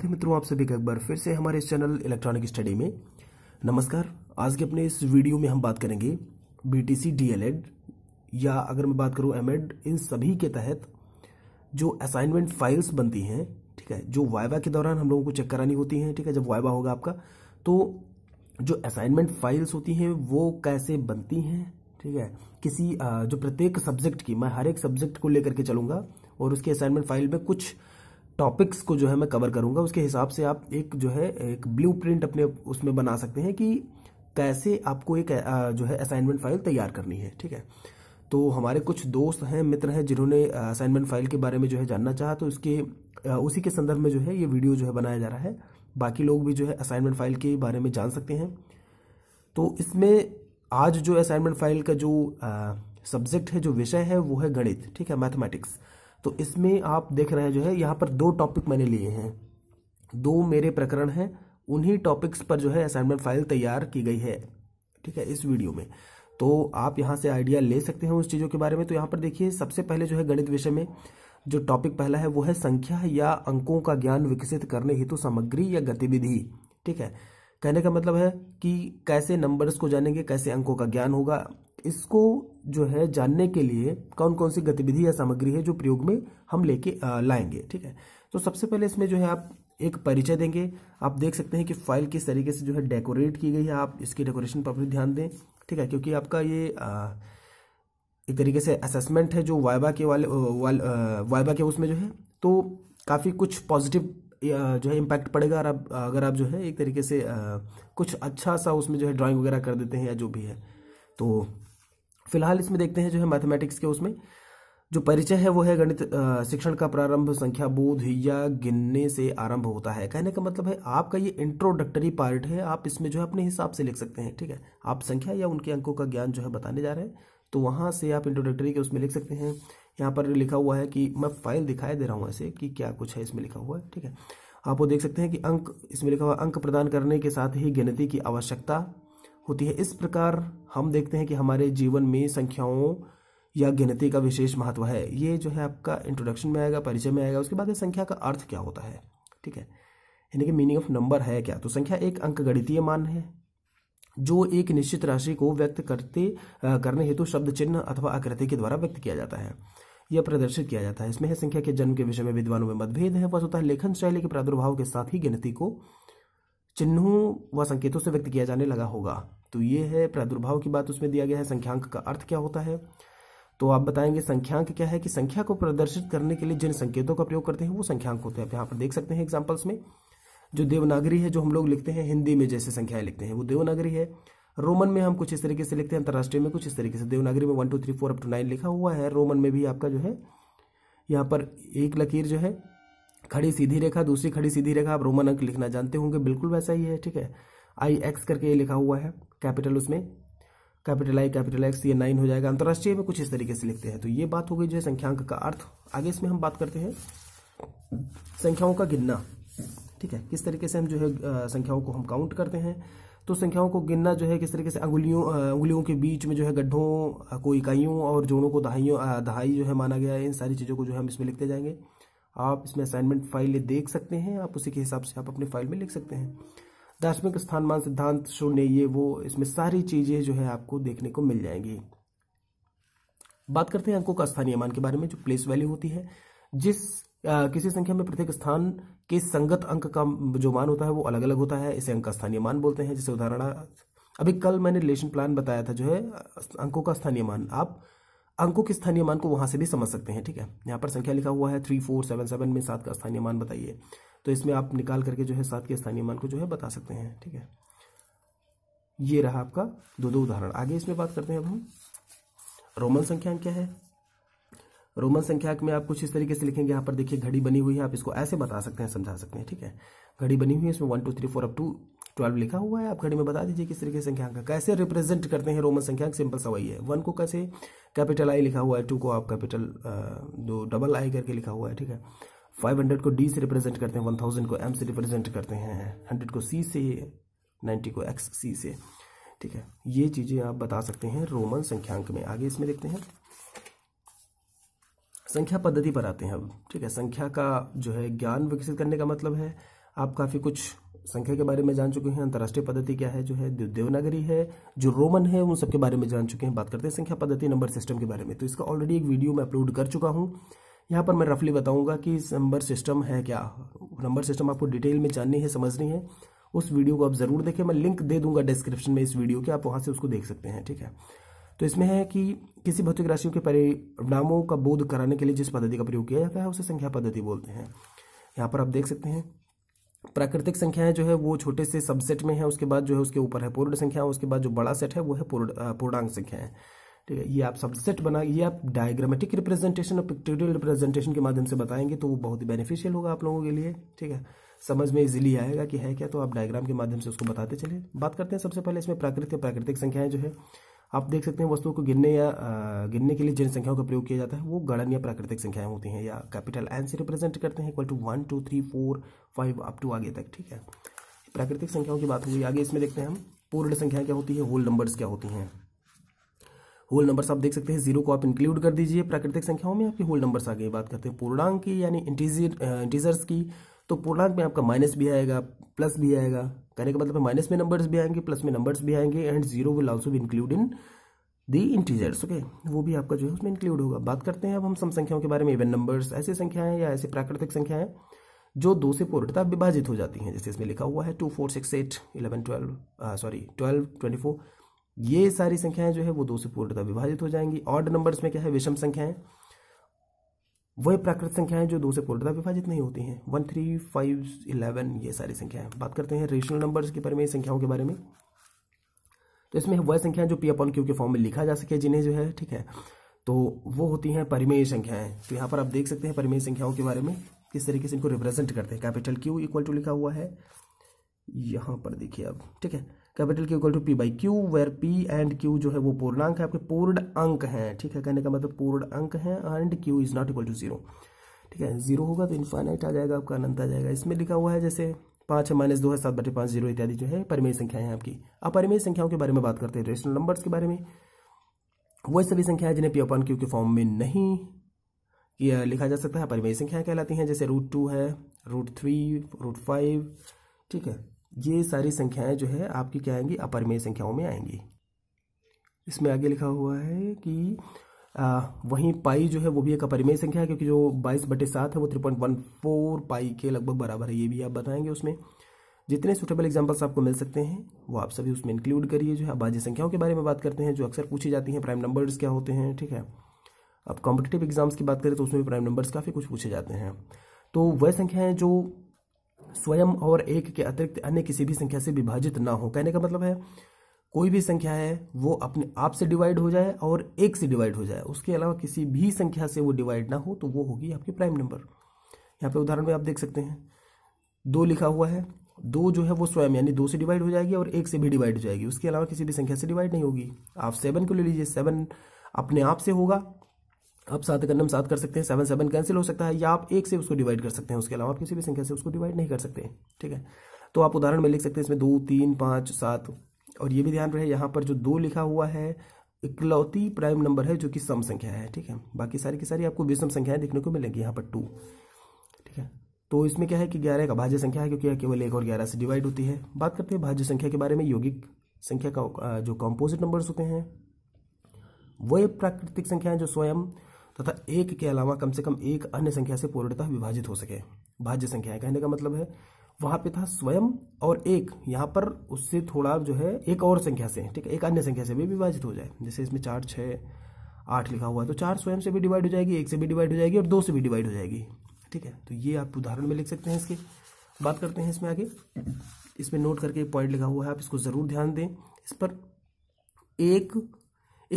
स्वागत है मित्रों आप सभी का एक बार फिर से हमारे इस चैनल इलेक्ट्रॉनिक स्टडी में नमस्कार आज के अपने इस वीडियो में हम बात करेंगे बीटीसी डीएलएड या अगर मैं बात करूं एमएड इन सभी के तहत जो असाइनमेंट फाइल्स बनती हैं ठीक है जो वाइवा के दौरान हम लोगों को चेक करानी होती हैं ठीक है जब वाइवा होगा आपका तो जो असाइनमेंट फाइल्स होती हैं वो कैसे बनती हैं ठीक है किसी जो प्रत्येक सब्जेक्ट की मैं हर एक सब्जेक्ट को लेकर के चलूंगा और उसके असाइनमेंट फाइल में कुछ टॉपिक्स को जो है मैं कवर करूंगा उसके हिसाब से आप एक जो है एक ब्लू अपने उसमें बना सकते हैं कि कैसे आपको एक जो है असाइनमेंट फाइल तैयार करनी है ठीक है तो हमारे कुछ दोस्त हैं मित्र हैं जिन्होंने असाइनमेंट फाइल के बारे में जो है जानना चाहा तो उसके उसी के संदर्भ में जो है ये वीडियो जो है बनाया जा रहा है बाकी लोग भी जो है असाइनमेंट फाइल के बारे में जान सकते हैं तो इसमें आज जो असाइनमेंट फाइल का जो सब्जेक्ट है जो विषय है वो है गणित ठीक है मैथमेटिक्स तो इसमें आप देख रहे हैं जो है यहाँ पर दो टॉपिक मैंने लिए हैं दो मेरे प्रकरण हैं उन्हीं टॉपिक्स पर जो है असाइनमेंट फाइल तैयार की गई है ठीक है इस वीडियो में तो आप यहाँ से आइडिया ले सकते हैं उस चीज़ों के बारे में तो यहाँ पर देखिए सबसे पहले जो है गणित विषय में जो टॉपिक पहला है वो है संख्या या अंकों का ज्ञान विकसित करने हेतु सामग्री या गतिविधि ठीक है कहने का मतलब है कि कैसे नंबर्स को जानेंगे कैसे अंकों का ज्ञान होगा इसको जो है जानने के लिए कौन कौन सी गतिविधि या सामग्री है जो प्रयोग में हम लेके लाएंगे ठीक है तो सबसे पहले इसमें जो है आप एक परिचय देंगे आप देख सकते हैं कि फाइल किस तरीके से जो है डेकोरेट की गई है आप इसकी डेकोरेशन पर भी ध्यान दें ठीक है क्योंकि आपका ये आ, एक तरीके से असेसमेंट है जो वाइबा के वाले वाल, वाइबा के उसमें जो है तो काफ़ी कुछ पॉजिटिव जो है इम्पैक्ट पड़ेगा और आप अगर आप जो है एक तरीके से आ, कुछ अच्छा सा उसमें जो है ड्राइंग वगैरह कर देते हैं या जो भी है तो फिलहाल इसमें देखते हैं जो है मैथमेटिक्स के उसमें जो परिचय है वो है गणित शिक्षण का प्रारंभ संख्या बोध या गिनने से आरंभ होता है कहने का मतलब है आपका ये इंट्रोडक्टरी पार्ट है आप इसमें जो है अपने हिसाब से लिख सकते हैं ठीक है आप संख्या या उनके अंकों का ज्ञान जो है बताने जा रहे हैं तो वहां से आप इंट्रोडक्टरी के उसमें लिख सकते हैं यहाँ पर लिखा हुआ है कि मैं फाइल दिखाई दे रहा हूँ ऐसे कि क्या कुछ है इसमें लिखा हुआ है ठीक है आप वो देख सकते हैं कि अंक इसमें लिखा हुआ अंक प्रदान करने के साथ ही गिनती की आवश्यकता होती है इस प्रकार हम देखते हैं कि हमारे जीवन में संख्याओं या गिनती का विशेष महत्व है ये जो है आपका इंट्रोडक्शन में आएगा परिचय में आएगा उसके बाद संख्या का अर्थ क्या होता है ठीक है यानी कि मीनिंग ऑफ नंबर है क्या तो संख्या एक गणितीय मान है जो एक निश्चित राशि को व्यक्त करते करने हेतु शब्द चिन्ह अथवा आकृति के द्वारा व्यक्त किया जाता है यह प्रदर्शित किया जाता है इसमें है संख्या के जन्म के विषय में विद्वानों में मतभेद है वस्तुतः लेखन शैली के प्रादुर्भाव के साथ ही गिनती को चिन्हों व संकेतों से व्यक्त किया जाने लगा होगा तो ये है प्रादुर्भाव की बात उसमें दिया गया है संख्यांक का अर्थ क्या होता है तो आप बताएंगे संख्यांक क्या है कि संख्या को प्रदर्शित करने के लिए जिन संकेतों का प्रयोग करते हैं वो संख्यांक होते हैं आप यहाँ पर देख सकते हैं एग्जाम्पल्स में जो देवनागरी है जो हम लोग लिखते हैं हिंदी में जैसे संख्याएं लिखते हैं वो देवनागरी है रोमन में हम कुछ इस तरीके से लिखते हैं अंतर्राष्ट्रीय में कुछ इस तरीके से देवनागरी में one two three four up to nine लिखा हुआ है रोमन में भी आपका जो है यहाँ पर एक लकीर जो है खड़ी सीधी रेखा दूसरी खड़ी सीधी रेखा आप रोमन अंक लिखना जानते होंगे बिल्कुल वैसा ही है ठीक है आई एक्स करके ये लिखा हुआ है कैपिटल उसमें कैपिटल आई कैपिटल एक्स ये नाइन हो जाएगा अंतर्राष्ट्रीय में कुछ इस तरीके से लिखते हैं तो ये बात हो गई जो है संख्यांक का अर्थ आगे इसमें हम बात करते हैं संख्याओं का गिनना ठीक है किस तरीके से हम जो है संख्याओं को हम काउंट करते हैं तो संख्याओं को गिनना जो है किस तरीके से अंगुलियों अंगुलियों के बीच में जो है गड्ढों को इकाइयों और जोड़ों को दहाइयों दहाई जो है माना गया है इन सारी चीज़ों को जो है हम इसमें लिखते जाएंगे आप इसमें असाइनमेंट फाइलें देख सकते हैं आप उसी के हिसाब से आप अपने फाइल में लिख सकते हैं दार्शनिक स्थानमान सिद्धांत शून्य ये वो इसमें सारी चीज़ें जो है आपको देखने को मिल जाएंगी बात करते हैं अंकों का स्थानीय मान के बारे में जो प्लेस वैल्यू होती है जिस आ, किसी संख्या में प्रत्येक स्थान के संगत अंक का जो मान होता है वो अलग अलग होता है इसे अंक का स्थानीय मान बोलते हैं जैसे उदाहरण अभी कल मैंने रिलेशन प्लान बताया था जो है अंकों का स्थानीय मान आप अंकों के स्थानीय मान को वहां से भी समझ सकते हैं ठीक है यहाँ पर संख्या लिखा हुआ है थ्री फोर सेवन सेवन में सात का स्थानीय मान बताइए तो इसमें आप निकाल करके जो है सात के स्थानीय मान को जो है बता सकते हैं ठीक है ये रहा आपका दो दो उदाहरण आगे इसमें बात करते हैं अब हम रोमन संख्या क्या है रोमन संख्याक में आप कुछ इस तरीके से लिखेंगे यहाँ पर देखिए घड़ी बनी हुई है आप इसको ऐसे बता सकते हैं समझा सकते हैं ठीक है घड़ी बनी हुई है इसमें one two three four up to twelve लिखा हुआ है आप घड़ी में बता दीजिए किस तरीके से का कैसे रिप्रेजेंट करते हैं रोमन संख्या सिंपल सा वही है वन को कैसे कैपिटल आई लिखा हुआ है टू को आप कैपिटल दो डबल आई करके लिखा हुआ है ठीक है 500 को डी से रिप्रेजेंट करते हैं 1000 को एम से रिप्रेजेंट करते हैं 100 को सी से 90 को एक्स सी से ठीक है ये चीज़ें आप बता सकते हैं रोमन संख्यांक में आगे इसमें देखते हैं संख्या पद्धति पर आते हैं अब ठीक है संख्या का जो है ज्ञान विकसित करने का मतलब है आप काफ़ी कुछ संख्या के बारे में जान चुके हैं अंतर्राष्ट्रीय पद्धति क्या है जो है देवनागरी है जो रोमन है उन सबके बारे में जान चुके हैं बात करते हैं संख्या पद्धति नंबर सिस्टम के बारे में तो इसका ऑलरेडी एक वीडियो मैं अपलोड कर चुका हूँ यहाँ पर मैं रफली बताऊंगा कि नंबर सिस्टम है क्या नंबर सिस्टम आपको डिटेल में जाननी है समझनी है उस वीडियो को आप ज़रूर देखें मैं लिंक दे दूंगा डिस्क्रिप्शन में इस वीडियो के आप वहां से उसको देख सकते हैं ठीक है तो इसमें है कि किसी भौतिक राशियों के परिणामों का बोध कराने के लिए जिस पद्धति का प्रयोग किया जाता है उसे संख्या पद्धति बोलते हैं यहाँ पर आप देख सकते हैं प्राकृतिक संख्याएं जो है वो छोटे से सबसेट में है उसके बाद जो है उसके ऊपर है पूर्ण संख्या उसके बाद जो बड़ा सेट है वो है पूर्ण पूर्णांक संख्याएं ठीक है ये आप सबसेट बना ये आप डायग्रामेटिक रिप्रेजेंटेशन और पिक्टोरियल रिप्रेजेंटेशन के माध्यम से बताएंगे तो वो बहुत ही बेनिफिशियल होगा आप लोगों के लिए ठीक है समझ में इजीली आएगा कि है क्या तो आप डायग्राम के माध्यम से उसको बताते चले बात करते हैं सबसे पहले इसमें प्राकृतिक प्राकृतिक संख्याएं जो है आप देख सकते हैं वस्तुओं को गिनने या गिनने के लिए जिन संख्याओं का प्रयोग किया जाता है वो गणन या प्राकृतिक संख्याएं होती हैं या कैपिटल एन से रिप्रेजेंट करते हैं equal to one two three four five up to आगे तक ठीक है प्राकृतिक संख्याओं की बात हुई आगे इसमें देखते हैं हम पूर्ण संख्या क्या होती है होल नंबर्स क्या होती हैं होल नंबर आप देख सकते हैं जीरो को आप इंक्लूड कर दीजिए प्राकृतिक संख्याओं में आपके होल नंबर आ गए बात करते हैं पूर्णांक की यानी इंटीजर्स की तो पूर्णांक में आपका माइनस भी आएगा प्लस भी आएगा कहने का मतलब माइनस में नंबर्स भी आएंगे प्लस में नंबर्स भी आएंगे एंड जीरो विल ऑल्सो भी include in the integers okay वो भी आपका जो है उसमें इंक्लूड होगा बात करते हैं अब हम सम संख्याओं के बारे में इवन नंबर्स ऐसी संख्याएं या ऐसी प्राकृतिक संख्याएं जो दो से पूर्णता विभाजित हो जाती हैं जैसे इसमें लिखा हुआ है two four six eight eleven twelve sorry twelve twenty four ये सारी संख्याएं जो है वो दो से पूर्णतः विभाजित हो जाएंगी ऑर्ड नंबर्स में क्या है विषम संख्याएं वह प्राकृत संख्याएं जो दो से पूर्णतः विभाजित नहीं होती हैं वन थ्री फाइव इलेवन ये सारी संख्याएं बात करते हैं रेशनल नंबर्स के बारे में संख्याओं के बारे में तो इसमें वह संख्या जो पी अपॉन क्यू के फॉर्म में लिखा जा सके जिन्हें जो है ठीक है तो वो होती हैं परिमेय संख्याएं तो यहाँ पर आप देख सकते हैं परिमेय संख्याओं के बारे में किस तरीके से इनको रिप्रेजेंट करते हैं कैपिटल क्यू इक्वल टू लिखा हुआ है यहाँ पर देखिए अब ठीक है capital Q equal to P by Q where P and Q जो है वो पूर्णांक है आपके पूर्ण अंक हैं ठीक है कहने का मतलब पूर्ण अंक है and Q is not equal to zero ठीक है जीरो होगा तो इन्फाइनाइट आ जाएगा आपका अनंत आ जाएगा इसमें लिखा हुआ है जैसे पाँच है माइनस दो है सात बटे पाँच जीरो इत्यादि जो है परिमेय संख्याएं हैं आपकी अपरिमेय संख्याओं के बारे में बात करते हैं रेशनल नंबर्स के बारे में वही सभी संख्याएं जिन्हें पी अपन क्यू के फॉर्म में नहीं यह लिखा जा सकता है परिमेय संख्याएं कहलाती हैं जैसे रूट टू है रूट थ्री रूट फाइव ठीक है ये सारी संख्याएं जो है आपकी क्या आएंगी अपरमेय संख्याओं में आएंगी इसमें आगे लिखा हुआ है कि आ, वहीं पाई जो है वो भी एक अपरिमेय संख्या है क्योंकि जो बाईस बटे सात है वो three point one four pi के लगभग बराबर है ये भी आप बताएंगे उसमें जितने सुटेबल एग्जाम्पल्स आपको मिल सकते हैं वो आप सभी उसमें इंक्लूड करिए जो है बाजी संख्याओं के बारे में बात करते हैं जो अक्सर पूछी जाती हैं प्राइम नंबर्स क्या होते हैं ठीक है अब कॉम्पिटेटिव एग्जाम्स की बात करें तो उसमें प्राइम नंबर्स काफ़ी कुछ पूछे जाते हैं तो वह संख्याएँ जो स्वयं और एक के अतिरिक्त अन्य किसी भी संख्या से विभाजित ना हो कहने का मतलब है कोई भी संख्या है वो अपने आप से डिवाइड हो जाए और एक से डिवाइड हो जाए उसके अलावा किसी भी संख्या से वो डिवाइड ना हो तो वो होगी आपकी प्राइम नंबर यहाँ पे उदाहरण में आप देख सकते हैं दो लिखा हुआ है दो जो है वो स्वयं यानी दो से डिवाइड हो जाएगी और एक से भी डिवाइड हो जाएगी उसके अलावा किसी भी संख्या से डिवाइड नहीं होगी आप सेवन को ले लीजिए सेवन अपने आप से होगा आप सात कन्नम सात कर सकते हैं सेवन सेवन कैंसिल हो सकता है या आप एक से उसको डिवाइड कर सकते हैं उसके अलावा आप किसी भी संख्या से उसको डिवाइड नहीं कर सकते ठीक है तो आप उदाहरण में लिख सकते हैं इसमें दो तीन पाँच सात और ये भी ध्यान रहे यहाँ पर जो दो लिखा हुआ है इकलौती प्राइम नंबर है जो कि सम संख्या है ठीक है बाकी सारी की सारी आपको विषम संख्याएं देखने को मिलेंगी यहाँ पर टू ठीक है तो इसमें क्या है कि ग्यारह का भाज्य संख्या है क्योंकि यह केवल एक और ग्यारह से डिवाइड होती है बात करते हैं भाज्य संख्या के बारे में यौगिक संख्या का जो कॉम्पोजिट नंबर्स होते हैं वह प्राकृतिक संख्याएं जो स्वयं तथा एक के अलावा कम से कम एक अन्य संख्या से पूर्णतः विभाजित हो सके भाज्य संख्याएं कहने का मतलब है वहां पे था स्वयं और एक यहां पर उससे थोड़ा जो है एक और संख्या से ठीक है एक अन्य संख्या से भी विभाजित हो जाए जैसे इसमें चार छह आठ लिखा हुआ है तो चार स्वयं से भी डिवाइड हो जाएगी एक से भी डिवाइड हो जाएगी और दो से भी डिवाइड हो जाएगी ठीक है तो ये आप उदाहरण में लिख सकते हैं इसके बात करते हैं इसमें आगे इसमें नोट करके पॉइंट लिखा हुआ है आप इसको ज़रूर ध्यान दें इस पर एक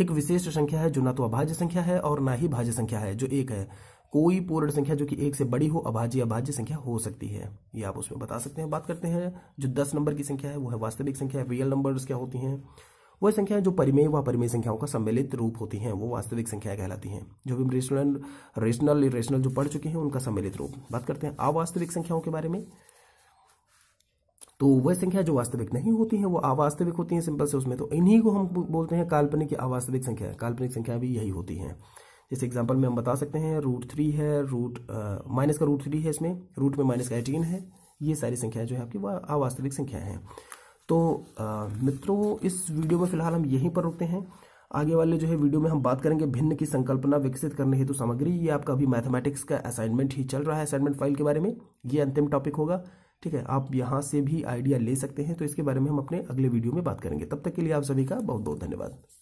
एक विशेष संख्या है जो ना तो अभाज्य संख्या है और ना ही भाज्य संख्या है जो एक है कोई पूर्ण संख्या जो कि एक से बड़ी हो अभाज्य अभाज्य संख्या हो सकती है ये आप उसमें बता सकते हैं बात करते हैं जो दस नंबर की संख्या है वो है वास्तविक संख्या है रियल नंबर क्या होती है वह संख्या जो परिमेय व परिमेय संख्याओं का सम्मिलित रूप होती है वो वास्तविक संख्या कहलाती है जो भी रेशनल रेशनल जो पढ़ चुके हैं उनका सम्मिलित रूप बात करते हैं अवास्तविक संख्याओं के बारे में तो वह संख्या जो वास्तविक नहीं होती है वो अवास्तविक होती है सिंपल से उसमें तो इन्हीं को हम बोलते हैं काल्पनिक या अवास्तविक संख्या काल्पनिक संख्या भी यही होती है जैसे एग्जाम्पल में हम बता सकते हैं रूट थ्री है रूट माइनस का रूट थ्री है इसमें रूट में माइनस का एटीन है ये सारी संख्याएं जो है आपकी वह अवास्तविक संख्याएं हैं तो मित्रों इस वीडियो में फिलहाल हम यहीं पर रुकते हैं आगे वाले जो है वीडियो में हम बात करेंगे भिन्न की संकल्पना विकसित करने हेतु सामग्री ये आपका अभी मैथमेटिक्स का असाइनमेंट ही चल रहा है असाइनमेंट फाइल के बारे में ये अंतिम टॉपिक होगा ठीक है आप यहाँ से भी आइडिया ले सकते हैं तो इसके बारे में हम अपने अगले वीडियो में बात करेंगे तब तक के लिए आप सभी का बहुत बहुत धन्यवाद